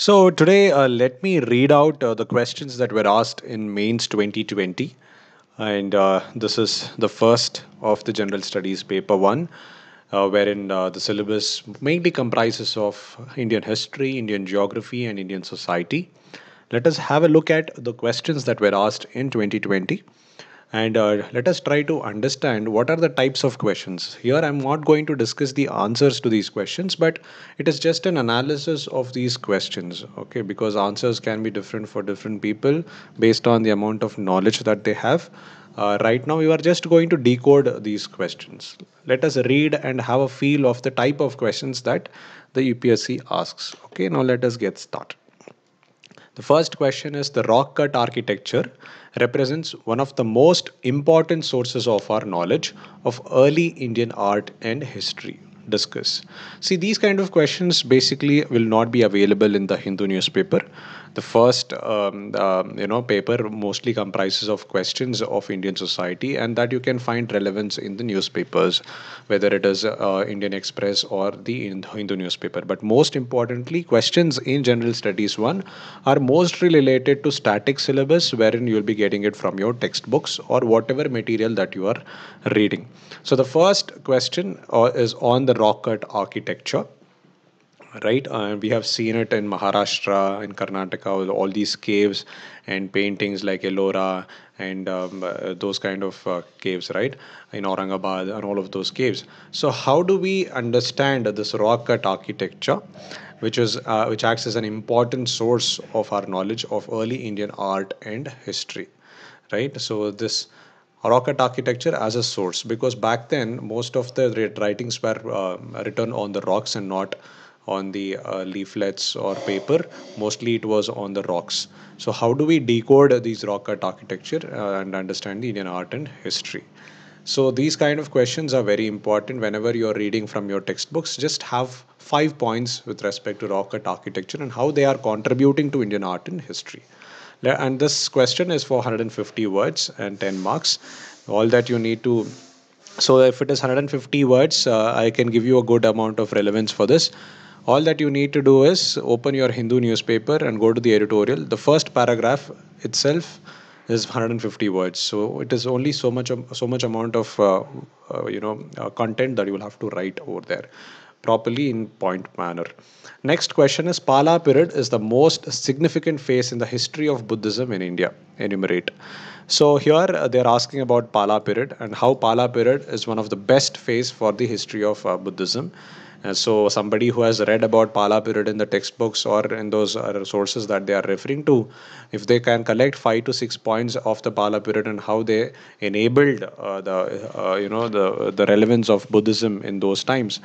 So, today, uh, let me read out uh, the questions that were asked in Mains 2020. And uh, this is the first of the General Studies Paper 1, uh, wherein uh, the syllabus mainly comprises of Indian history, Indian geography, and Indian society. Let us have a look at the questions that were asked in 2020 and uh, let us try to understand what are the types of questions. Here I'm not going to discuss the answers to these questions but it is just an analysis of these questions okay because answers can be different for different people based on the amount of knowledge that they have. Uh, right now we are just going to decode these questions. Let us read and have a feel of the type of questions that the UPSC asks. Okay now let us get started. The first question is the rock cut architecture represents one of the most important sources of our knowledge of early Indian art and history discuss. See, these kind of questions basically will not be available in the Hindu newspaper. The first, um, uh, you know, paper mostly comprises of questions of Indian society, and that you can find relevance in the newspapers, whether it is uh, Indian Express or the Hindu newspaper. But most importantly, questions in General Studies one are mostly related to static syllabus, wherein you will be getting it from your textbooks or whatever material that you are reading. So the first question uh, is on the rock cut architecture right? and we have seen it in Maharashtra, in Karnataka, all these caves and paintings like Ellora and um, uh, those kind of uh, caves, right? In Aurangabad and all of those caves. So, how do we understand this rock cut architecture, which is uh, which acts as an important source of our knowledge of early Indian art and history, right? So this rocket architecture as a source because back then most of the writings were uh, written on the rocks and not on the uh, leaflets or paper. Mostly it was on the rocks. So how do we decode these rock art architecture uh, and understand the Indian art and history? So these kind of questions are very important whenever you're reading from your textbooks. Just have five points with respect to rock art architecture and how they are contributing to Indian art and history. And this question is 450 words and 10 marks. All that you need to so if it is 150 words, uh, I can give you a good amount of relevance for this all that you need to do is open your Hindu newspaper and go to the editorial. The first paragraph itself is 150 words, so it is only so much so much amount of uh, uh, you know uh, content that you will have to write over there properly in point manner. Next question is Pala period is the most significant phase in the history of Buddhism in India. Enumerate. So here uh, they're asking about Pala period and how Pala period is one of the best phase for the history of uh, Buddhism uh, so somebody who has read about Pala period in the textbooks or in those sources that they are referring to, if they can collect five to six points of the Pala period and how they enabled uh, the uh, you know the the relevance of Buddhism in those times,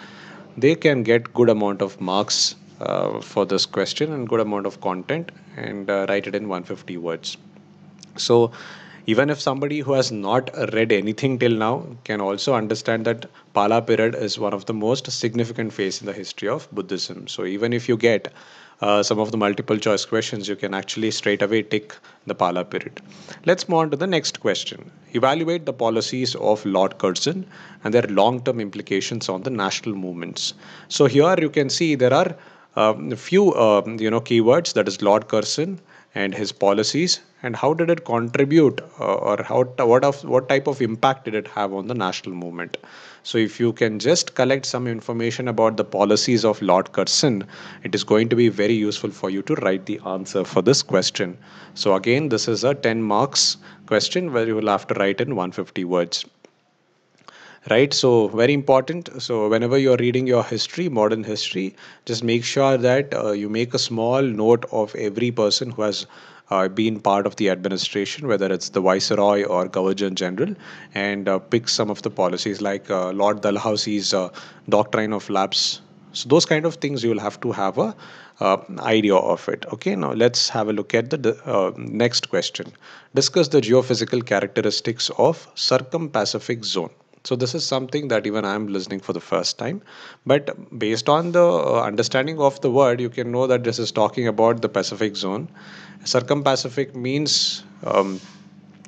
they can get good amount of marks uh, for this question and good amount of content and uh, write it in 150 words. So even if somebody who has not read anything till now can also understand that Pala period is one of the most significant phase in the history of Buddhism. So even if you get uh, some of the multiple choice questions, you can actually straight away tick the Pala period. Let's move on to the next question. Evaluate the policies of Lord Curzon and their long-term implications on the national movements. So here you can see there are a um, few um, you know keywords that is Lord Curzon, and his policies and how did it contribute uh, or how what of what type of impact did it have on the national movement so if you can just collect some information about the policies of lord curzon it is going to be very useful for you to write the answer for this question so again this is a 10 marks question where you will have to write in 150 words right so very important so whenever you're reading your history modern history just make sure that uh, you make a small note of every person who has uh, been part of the administration, whether it's the Viceroy or Governor General, and uh, pick some of the policies like uh, Lord Dalhousie's uh, doctrine of lapse. So those kind of things you will have to have a uh, idea of it. Okay, now let's have a look at the uh, next question. Discuss the geophysical characteristics of circum-Pacific zone. So this is something that even I am listening for the first time. But based on the uh, understanding of the word, you can know that this is talking about the Pacific zone. Circumpacific means um,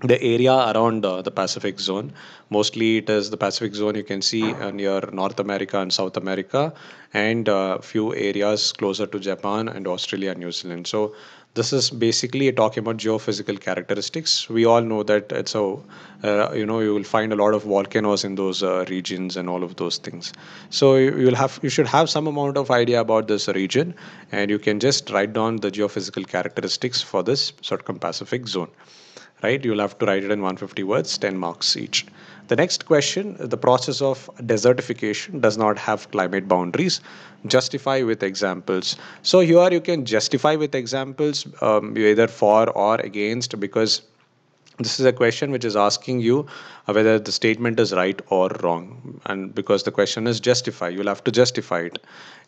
the area around uh, the Pacific zone. Mostly it is the Pacific zone you can see uh, near North America and South America and uh, few areas closer to Japan and Australia and New Zealand. So this is basically a talking about geophysical characteristics. We all know that it's a, uh, you know, you will find a lot of volcanoes in those uh, regions and all of those things. So you, you'll have, you should have some amount of idea about this region, and you can just write down the geophysical characteristics for this circum-Pacific zone. Right? You'll have to write it in 150 words, 10 marks each. The next question the process of desertification does not have climate boundaries. Justify with examples. So, here you can justify with examples, um, either for or against, because this is a question which is asking you uh, whether the statement is right or wrong. And because the question is justify, you'll have to justify it.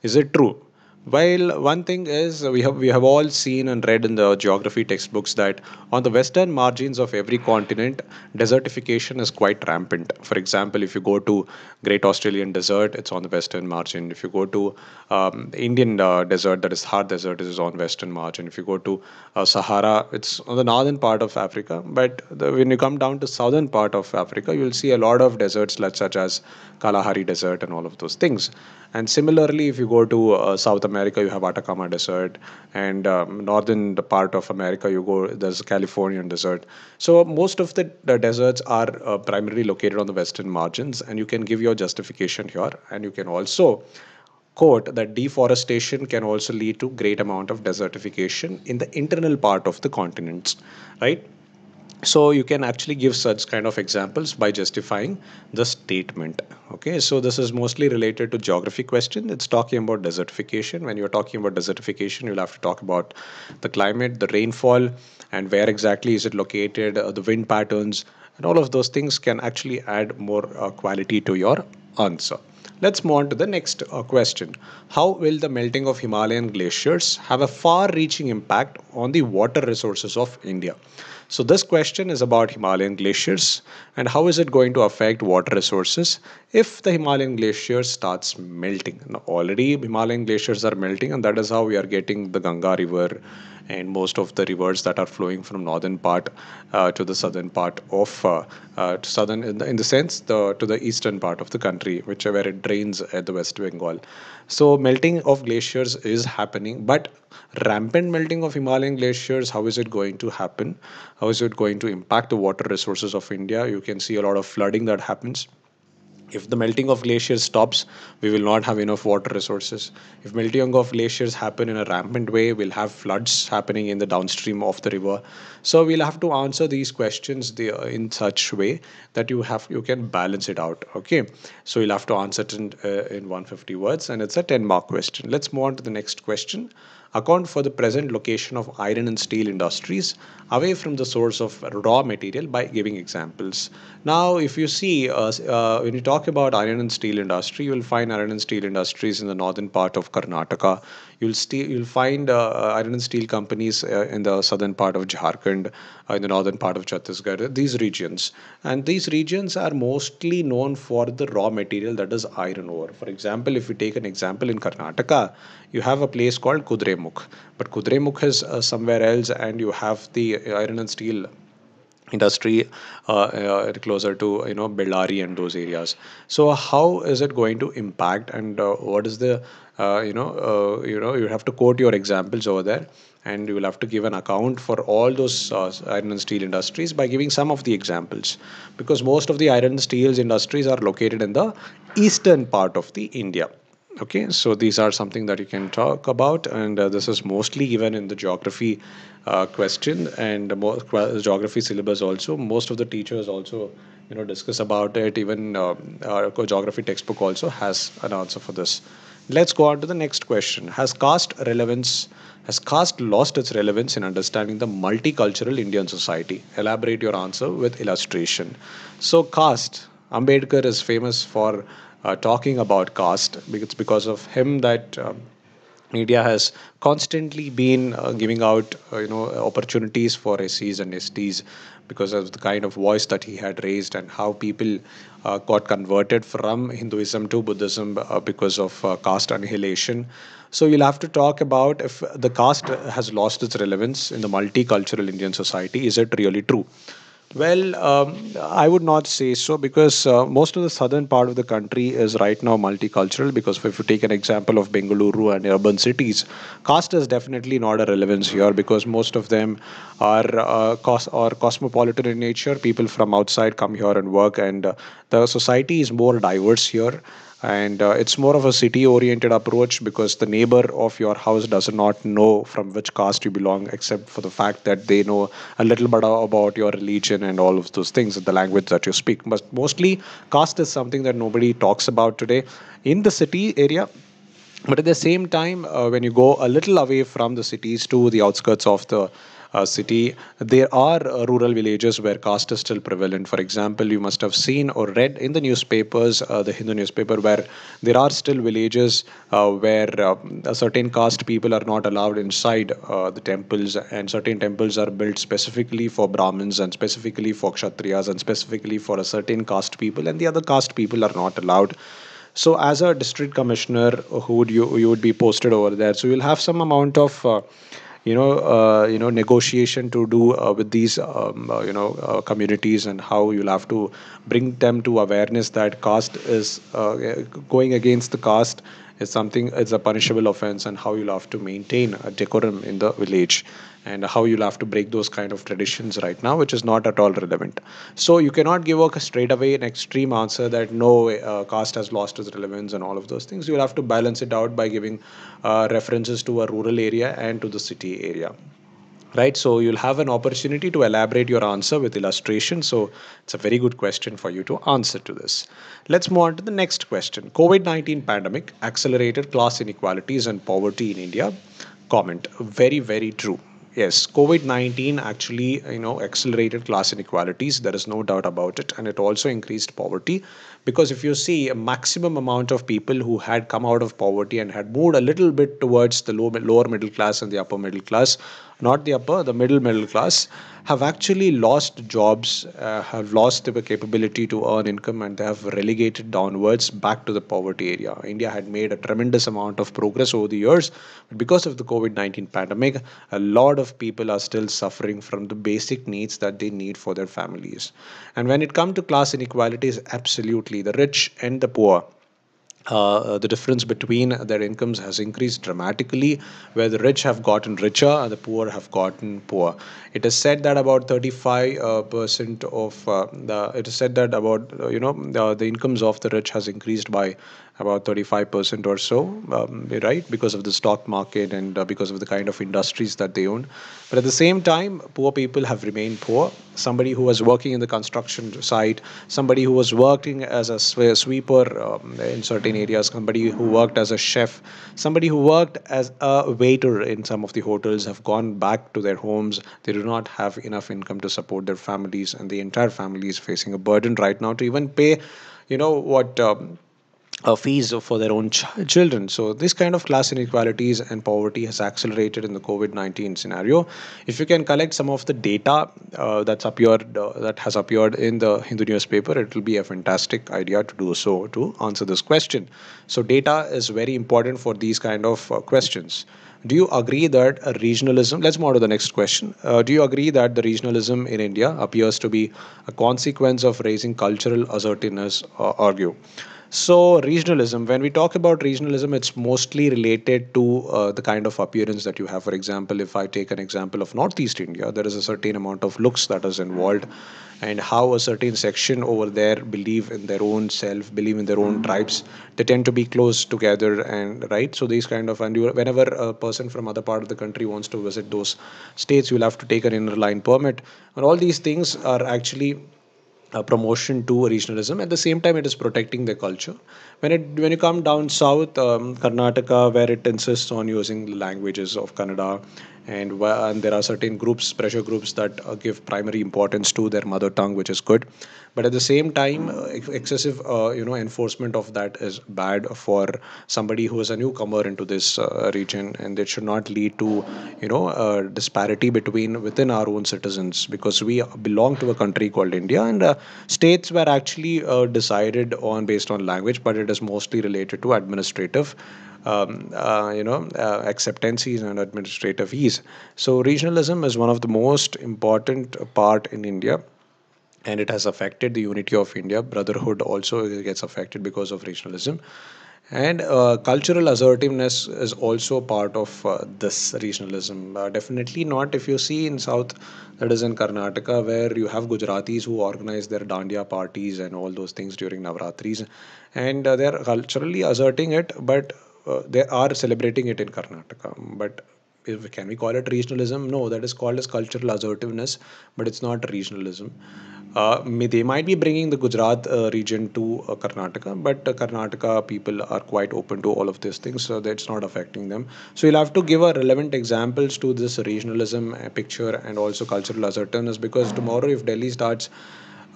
Is it true? While one thing is we have we have all seen and read in the geography textbooks that on the western margins of every continent, desertification is quite rampant. For example, if you go to Great Australian Desert, it's on the western margin. If you go to um, Indian uh, desert, that is Thar Desert, is on western margin. If you go to uh, Sahara, it's on the northern part of Africa. But the, when you come down to southern part of Africa, you'll see a lot of deserts such as Kalahari Desert and all of those things. And similarly, if you go to uh, South America America, you have Atacama Desert, and um, northern part of America, you go there's Californian Desert. So most of the, the deserts are uh, primarily located on the western margins, and you can give your justification here, and you can also quote that deforestation can also lead to great amount of desertification in the internal part of the continents, right? so you can actually give such kind of examples by justifying the statement okay so this is mostly related to geography question it's talking about desertification when you're talking about desertification you'll have to talk about the climate the rainfall and where exactly is it located uh, the wind patterns and all of those things can actually add more uh, quality to your answer Let's move on to the next uh, question. How will the melting of Himalayan glaciers have a far reaching impact on the water resources of India? So this question is about Himalayan glaciers and how is it going to affect water resources if the Himalayan glacier starts melting. Now already Himalayan glaciers are melting and that is how we are getting the Ganga river and most of the rivers that are flowing from northern part uh, to the southern part of uh, uh southern in the, in the, sense the to the eastern part of the country whichever it drains at the west bengal so melting of glaciers is happening but rampant melting of himalayan glaciers how is it going to happen how is it going to impact the water resources of india you can see a lot of flooding that happens if the melting of glaciers stops, we will not have enough water resources. If melting of glaciers happen in a rampant way, we'll have floods happening in the downstream of the river. So we'll have to answer these questions uh, in such way that you have you can balance it out. Okay, so you'll have to answer it in uh, in 150 words, and it's a 10 mark question. Let's move on to the next question account for the present location of iron and steel industries away from the source of raw material by giving examples. Now, if you see, uh, uh, when you talk about iron and steel industry, you will find iron and steel industries in the northern part of Karnataka you'll you'll find uh, iron and steel companies uh, in the southern part of Jharkhand, uh, in the northern part of Chhattisgarh, these regions. And these regions are mostly known for the raw material that is iron ore. For example, if we take an example in Karnataka, you have a place called Kudremukh, but Kudremukh is somewhere else, and you have the iron and steel industry uh, uh, closer to you know Bellary and those areas. So how is it going to impact, and uh, what is the uh, you know uh, you know you have to quote your examples over there and you will have to give an account for all those uh, iron and steel industries by giving some of the examples because most of the iron and steels industries are located in the eastern part of the india okay so these are something that you can talk about and uh, this is mostly given in the geography uh, question and more geography syllabus also most of the teachers also you know discuss about it even uh, our geography textbook also has an answer for this Let's go on to the next question. Has caste relevance has caste lost its relevance in understanding the multicultural Indian society? Elaborate your answer with illustration. So caste, Ambedkar is famous for uh, talking about caste. It's because of him that um, has constantly been uh, giving out uh, you know opportunities for SCs and STs because of the kind of voice that he had raised and how people uh, got converted from Hinduism to Buddhism uh, because of uh, caste annihilation. So you'll have to talk about if the caste has lost its relevance in the multicultural Indian society. Is it really true? Well, um, I would not say so because uh, most of the southern part of the country is right now multicultural. Because if you take an example of Bengaluru and urban cities, caste is definitely not a relevance here because most of them are uh, cos- are cosmopolitan in nature. People from outside come here and work, and uh, the society is more diverse here and uh, it's more of a city oriented approach because the neighbor of your house does not know from which caste you belong except for the fact that they know a little bit about your religion and all of those things the language that you speak but mostly caste is something that nobody talks about today in the city area but at the same time uh, when you go a little away from the cities to the outskirts of the uh, city, there are uh, rural villages where caste is still prevalent. For example, you must have seen or read in the newspapers, uh, the Hindu newspaper, where there are still villages where a certain caste people are not allowed inside the temples, and certain temples are built specifically for Brahmins and specifically for Kshatriyas and specifically for a certain caste people, and the other caste people are not allowed. So, as a district commissioner, who would you you would be posted over there? So you'll have some amount of uh, you know uh, you know negotiation to do uh, with these um, uh, you know uh, communities and how you'll have to bring them to awareness that caste is uh, going against the caste is something it's a punishable offense and how you'll have to maintain a decorum in the village and how you'll have to break those kind of traditions right now, which is not at all relevant. So you cannot give a straight away an extreme answer that no uh, caste has lost its relevance and all of those things. You'll have to balance it out by giving uh, references to a rural area and to the city area right so you'll have an opportunity to elaborate your answer with illustration so it's a very good question for you to answer to this let's move on to the next question covid-19 pandemic accelerated class inequalities and poverty in india comment very very true yes, COVID-19 actually, you know, accelerated class inequalities. There is no doubt about it. And it also increased poverty because if you see a maximum amount of people who had come out of poverty and had moved a little bit towards the low, lower middle class and the upper middle class not the upper, the middle middle class, have actually lost jobs, uh, have lost their capability to earn income, and they have relegated downwards back to the poverty area. India had made a tremendous amount of progress over the years, but because of the COVID 19 pandemic, a lot of people are still suffering from the basic needs that they need for their families. And when it comes to class inequalities, absolutely, the rich and the poor uh, uh, the difference between their incomes has increased dramatically, where the rich have gotten richer and uh, the poor have gotten poor. It is said that about 35 uh, percent of uh, the it is said that about uh, you know the, the incomes of the rich has increased by about 35% or so, um, right, because of the stock market and uh, because of the kind of industries that they own. But at the same time, poor people have remained poor. Somebody who was working in the construction site, somebody who was working as a sweeper um, in certain areas, somebody who worked as a chef, somebody who worked as a waiter in some of the hotels have gone back to their homes. They do not have enough income to support their families, and the entire family is facing a burden right now to even pay, you know, what. Um, fees for their own ch children. So this kind of class inequalities and poverty has accelerated in the COVID-19 scenario. If you can collect some of the data uh, that's appeared uh, that has appeared in the Hindu newspaper, it will be a fantastic idea to do so to answer this question. So data is very important for these kind of uh, questions. Do you agree that regionalism? Let's move on to the next question. Uh, do you agree that the regionalism in India appears to be a consequence of raising cultural assertiveness? Uh, argue? So, regionalism, when we talk about regionalism, it's mostly related to uh, the kind of appearance that you have. For example, if I take an example of Northeast India, there is a certain amount of looks that is involved, and how a certain section over there believe in their own self, believe in their own tribes. They tend to be close together, and right? So, these kind of, and you, whenever a person from other part of the country wants to visit those states, you'll have to take an inner line permit. And all these things are actually uh, promotion to regionalism at the same time it is protecting their culture when it when you come down south um, karnataka where it insists on using the languages of kannada and, and there are certain groups pressure groups that uh, give primary importance to their mother tongue which is good but at the same time uh, excessive uh, you know enforcement of that is bad for somebody who is a newcomer into this uh, region and it should not lead to you know uh, disparity between within our own citizens because we belong to a country called India and uh, states were actually decided on based on language but it is mostly related to administrative um, uh, you know uh, acceptances and administrative ease. So regionalism is one of the most important part in India and it has affected the unity of India. Brotherhood also gets affected because of regionalism. And uh, cultural assertiveness is also part of uh, this regionalism. Uh, definitely not if you see in South, that is in Karnataka, where you have Gujaratis who organize their dandiya parties and all those things during Navratris. And uh, they are culturally asserting it, but uh, they are celebrating it in Karnataka. But if, can we call it regionalism? No, that is called as cultural assertiveness, but it's not regionalism. Uh, they might be bringing the Gujarat uh, region to uh, Karnataka, but uh, Karnataka people are quite open to all of these things, so that's not affecting them. So you'll have to give relevant examples to this regionalism uh, picture and also cultural assertiveness because tomorrow, if Delhi starts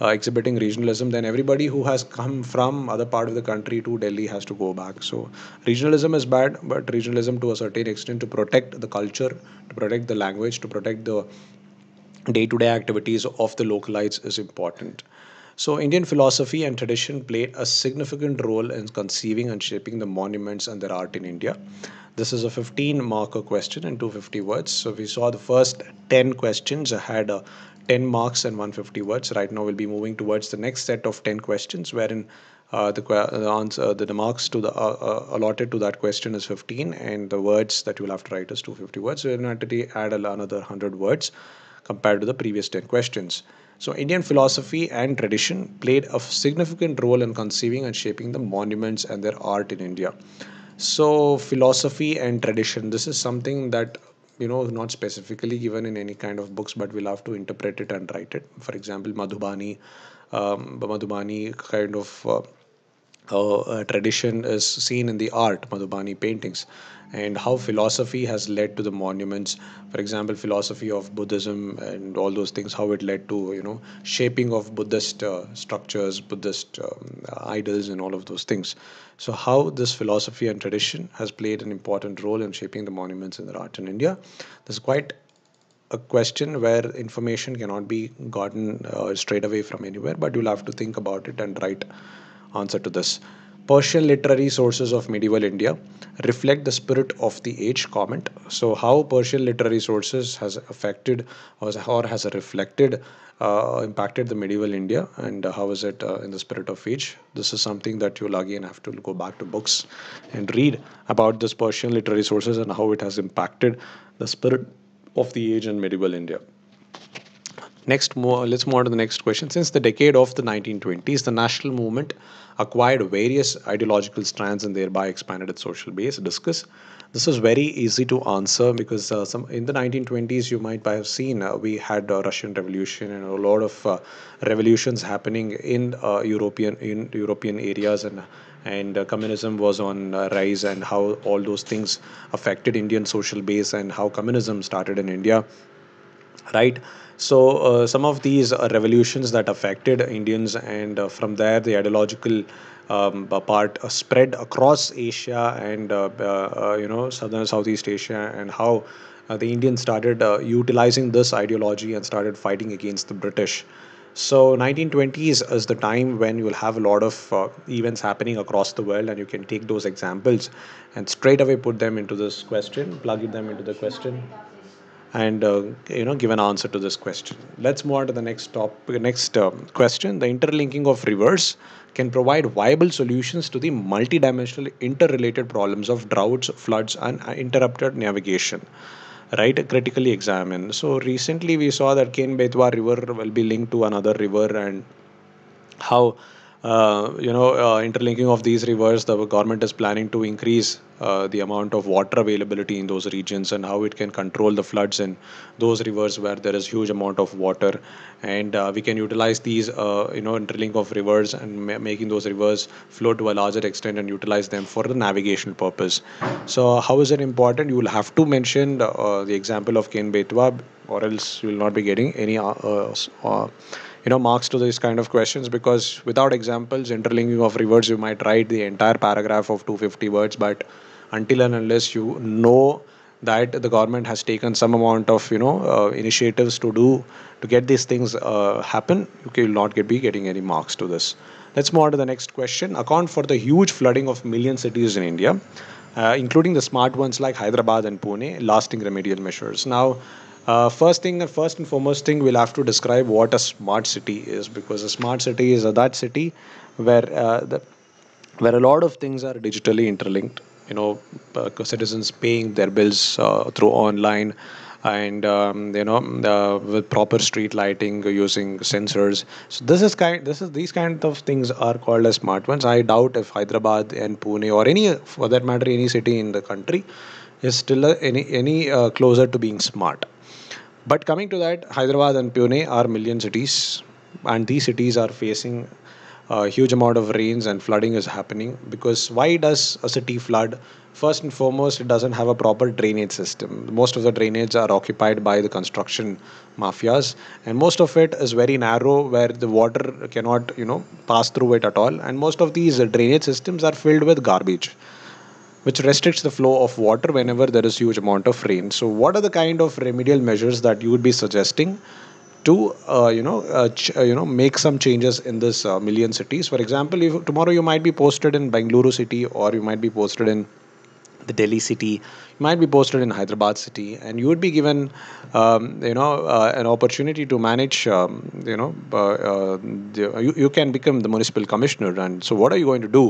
uh, exhibiting regionalism, then everybody who has come from other part of the country to Delhi has to go back. So regionalism is bad, but regionalism to a certain extent to protect the culture, to protect the language, to protect the day-to-day activities of the localites is important. So, Indian philosophy and tradition played a significant role in conceiving and shaping the monuments and their art in India. This is a 15 marker question and 250 words. So, we saw the first 10 questions had a 10 marks and 150 words. Right now, we'll be moving towards the next set of 10 questions, wherein uh, the, the, answer, the, the marks to the uh, uh, allotted to that question is 15, and the words that you'll have to write is 250 words. So you have to add another 100 words compared to the previous 10 questions. So Indian philosophy and tradition played a significant role in conceiving and shaping the monuments and their art in India so philosophy and tradition this is something that you know not specifically given in any kind of books but we'll have to interpret it and write it for example madhubani um, madhubani kind of uh, uh, tradition is seen in the art madhubani paintings and how philosophy has led to the monuments for example philosophy of buddhism and all those things how it led to you know shaping of buddhist uh, structures buddhist um, idols and all of those things so how this philosophy and tradition has played an important role in shaping the monuments in the art in india This is quite a question where information cannot be gotten uh, straight away from anywhere but you'll have to think about it and write answer to this Persian literary sources of medieval India reflect the spirit of the age comment. So how Persian literary sources has affected or has reflected, uh, impacted the medieval India and how is it uh, in the spirit of age. This is something that you'll again have to go back to books and read about this Persian literary sources and how it has impacted the spirit of the age in medieval India. Next, more, let's move on to the next question. Since the decade of the 1920s, the national movement acquired various ideological strands and thereby expanded its social base. Discuss. This is very easy to answer because uh, some in the 1920s, you might have seen uh, we had a Russian Revolution and a lot of uh, revolutions happening in uh, European in European areas and and uh, communism was on uh, rise and how all those things affected indian social base and how communism started in india right so uh, some of these uh, revolutions that affected indians and uh, from there the ideological um, part uh, spread across asia and uh, uh, you know southern southeast asia and how the indians started utilizing this ideology and started fighting against the british so 1920s is the time when you'll have a lot of uh, events happening across the world and you can take those examples and straight away put them into this question plug them into the question and uh, you know give an answer to this question let's move on to the next topic next uh, question the interlinking of rivers can provide viable solutions to the multidimensional interrelated problems of droughts floods and interrupted navigation right critically examine so recently we saw that ken betwa river will be linked to another river and how uh, you know, uh, interlinking of these rivers, the government is planning to increase uh, the amount of water availability in those regions and how it can control the floods in those rivers where there is huge amount of water. And we can utilize these, you know, interlink of rivers and ma making those rivers flow to a larger extent and utilize them for the navigation purpose. So how is it important? You will have to mention the, the example of Ken Betwa or else you will not be getting any uh, uh, you know marks to these kind of questions because without examples interlinking of words you might write the entire paragraph of 250 words but until and unless you know that the government has taken some amount of you know uh, initiatives to do to get these things uh, happen you will not get be getting any marks to this let's move on to the next question account for the huge flooding of million cities in india uh, including the smart ones like hyderabad and pune lasting remedial measures now uh, first thing and first and foremost thing we'll have to describe what a smart city is because a smart city is a, that city where uh, the, where a lot of things are digitally interlinked you know uh, citizens paying their bills uh, through online and um, you know uh, with proper street lighting using sensors so this is kind this is these kind of things are called as smart ones i doubt if hyderabad and pune or any for that matter any city in the country is still uh, any any uh, closer to being smart but coming to that, Hyderabad and Pune are million cities, and these cities are facing a huge amount of rains and flooding is happening because why does a city flood? First and foremost, it doesn't have a proper drainage system. Most of the drainage are occupied by the construction mafias, and most of it is very narrow where the water cannot, you know, pass through it at all. And most of these drainage systems are filled with garbage which restricts the flow of water whenever there is huge amount of rain so what are the kind of remedial measures that you would be suggesting to uh, you know uh, ch- uh, you know make some changes in this uh, million cities for example if tomorrow you might be posted in Bangalore city or you might be posted in the delhi city you might be posted in hyderabad city and you would be given um, you know uh, an opportunity to manage um, you know uh, the, you, you can become the municipal commissioner and so what are you going to do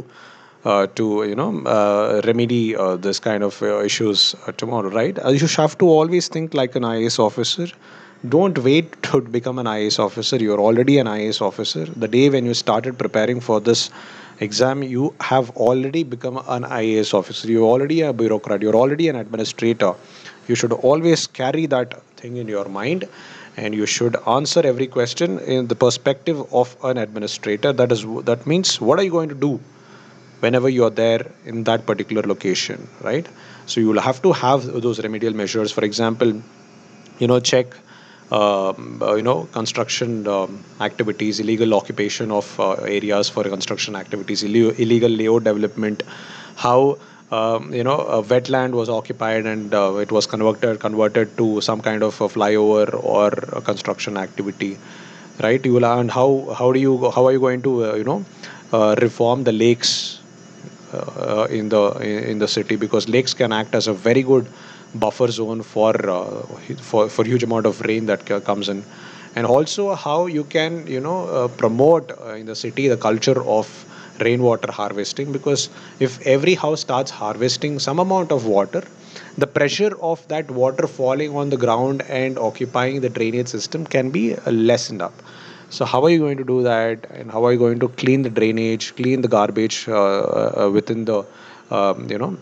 uh, to you know uh, remedy uh, this kind of issues tomorrow, right? You have to always think like an IAS officer don't wait to become an IAS officer. You're already an IAS officer. The day when you started preparing for this exam, you have already become an IAS officer. You're already a bureaucrat. You're already an administrator. You should always carry that thing in your mind and you should answer every question in the perspective of an administrator. That is that means what are you going to do? whenever you're there in that particular location right so you will have to have those remedial measures for example you know check um, uh, you know construction um, activities illegal occupation of uh, areas for construction activities Ill- illegal layout development how um, you know a wetland was occupied and uh, it was converted converted to some kind of a flyover or a construction activity right you will and how how do you how are you going to uh, you know uh, reform the lakes uh, in the in the city because lakes can act as a very good buffer zone for uh, for for huge amount of rain that comes in and also how you can you know uh, promote in the city the culture of rainwater harvesting because if every house starts harvesting some amount of water the pressure of that water falling on the ground and occupying the drainage system can be lessened up so how are you going to do that, and how are you going to clean the drainage, clean the garbage uh, uh, within the um, you know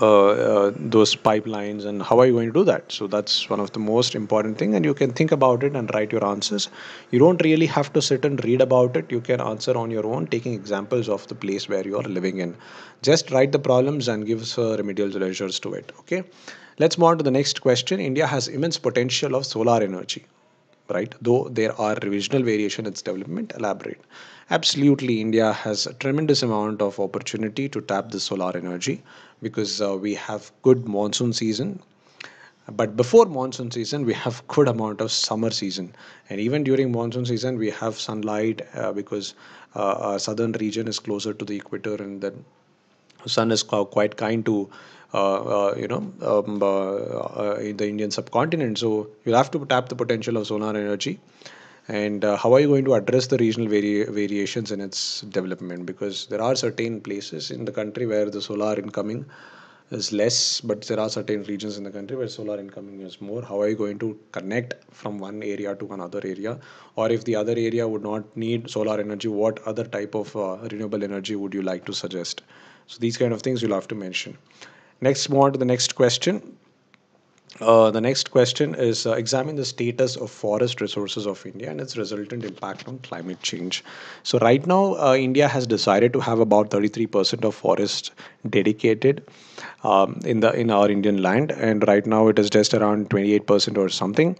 uh, uh, those pipelines and how are you going to do that so that's one of the most important thing and you can think about it and write your answers you don't really have to sit and read about it you can answer on your own taking examples of the place where you are living in just write the problems and give uh, remedial measures to it okay let's move on to the next question india has immense potential of solar energy right though there are regional variation its development elaborate absolutely india has a tremendous amount of opportunity to tap the solar energy because uh, we have good monsoon season but before monsoon season we have good amount of summer season and even during monsoon season we have sunlight uh, because uh, uh southern region is closer to the equator and the sun is quite kind to uh, uh, you know um, uh, in the Indian subcontinent. So you'll have to tap the potential of solar energy and uh, how are you going to address the regional vari- variations in its development because there are certain places in the country where the solar incoming is less but there are certain regions in the country where solar incoming is more how are you going to connect from one area to another area or if the other area would not need solar energy what other type of uh, renewable energy would you like to suggest so these kind of things you'll have to mention Next, move on to the next question. Uh, the next question is uh, examine the status of forest resources of India and its resultant impact on climate change. So right now, uh, India has decided to have about 33% of forest dedicated um, in the in our Indian land, and right now it is just around 28% or something.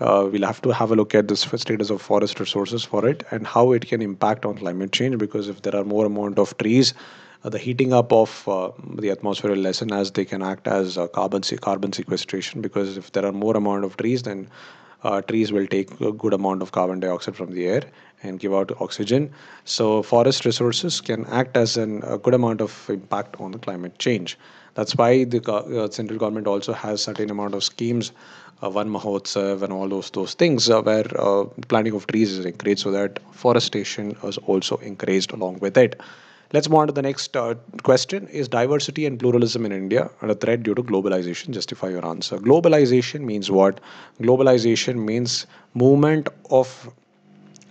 Uh, we'll have to have a look at the status of forest resources for it and how it can impact on climate change because if there are more amount of trees uh, the heating up of uh, the atmosphere will lessen as they can act as carbon se- carbon sequestration because if there are more amount of trees then uh, trees will take a good amount of carbon dioxide from the air and give out oxygen. So, forest resources can act as an, a good amount of impact on the climate change. That's why the uh, central government also has certain amount of schemes, uh, Mahotsav and all those those things, uh, where uh, planting of trees is increased so that forestation is also increased along with it. Let's move on to the next uh, question. Is diversity and pluralism in India a threat due to globalization? Justify your answer. Globalization means what? Globalization means movement of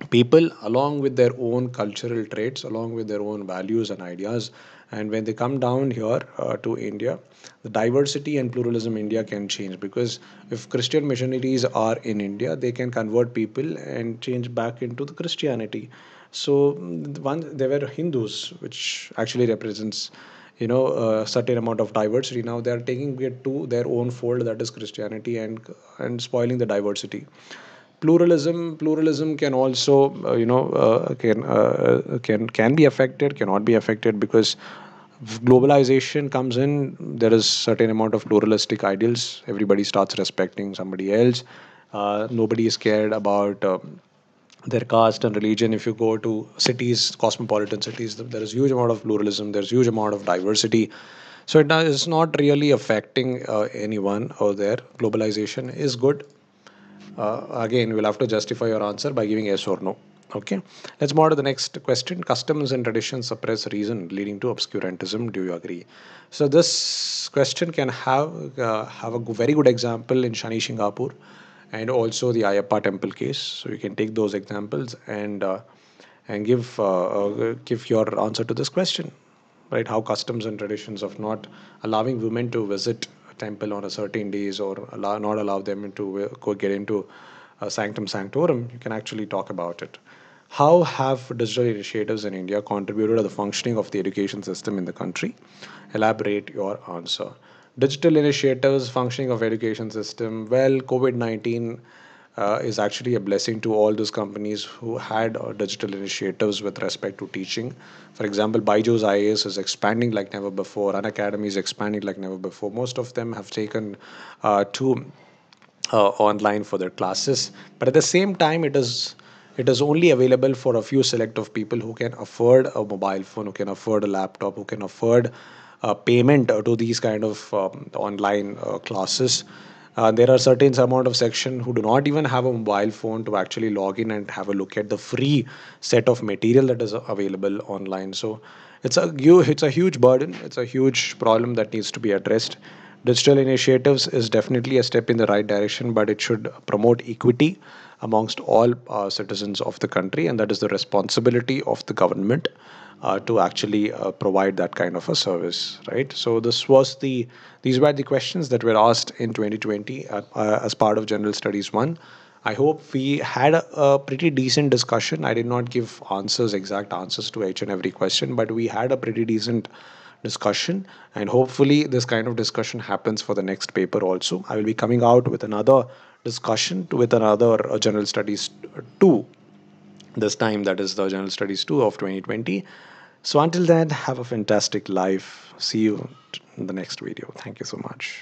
people along with their own cultural traits, along with their own values and ideas. And when they come down here uh, to India, the diversity and pluralism in India can change because if Christian missionaries are in India, they can convert people and change back into the Christianity. So one, they were Hindus, which actually represents you know a certain amount of diversity now they are taking it to their own fold that is christianity and and spoiling the diversity pluralism pluralism can also uh, you know uh, can uh, uh can can be affected cannot be affected because globalization comes in there is certain amount of pluralistic ideals everybody starts respecting somebody else uh, nobody is scared about um, their caste and religion if you go to cities cosmopolitan cities there is huge amount of pluralism there's huge amount of diversity so it is not really affecting uh, anyone out there globalization is good uh, again we'll have to justify your answer by giving yes or no okay let's move on to the next question customs and traditions suppress reason leading to obscurantism do you agree so this question can have uh, have a very good example in shani singapore and also the Ayappa temple case. So you can take those examples and uh, and give uh, uh, give your answer to this question, right? How customs and traditions of not allowing women to visit a temple on a certain days or allow, not allow them to uh, go get into sanctum sanctorum. You can actually talk about it. How have digital initiatives in India contributed to the functioning of the education system in the country? Elaborate your answer digital initiatives, functioning of education system. Well, COVID-19 uh, is actually a blessing to all those companies who had uh, digital initiatives with respect to teaching. For example, Baiju's IAS is expanding like never before. An academy is expanding like never before. Most of them have taken uh, to uh, online for their classes, but at the same time, it is it is only available for a few select of people who can afford a mobile phone, who can afford a laptop, who can afford payment to these kind of um, online uh, classes. Uh, there are certain amount of section who do not even have a mobile phone to actually log in and have a look at the free set of material that is available online. So it's a it's a huge burden. It's a huge problem that needs to be addressed digital initiatives is definitely a step in the right direction but it should promote equity amongst all uh, citizens of the country and that is the responsibility of the government uh, to actually uh, provide that kind of a service, right? So this was the these were the questions that were asked in 2020 uh, uh, as part of General Studies One. I hope we had a, a, pretty decent discussion. I did not give answers, exact answers to each and every question, but we had a pretty decent discussion. And hopefully, this kind of discussion happens for the next paper also. I will be coming out with another discussion with another uh, General Studies uh, 2 this time that is the general studies 2 of 2020 so until then, have a fantastic life. See you in the next video. Thank you so much.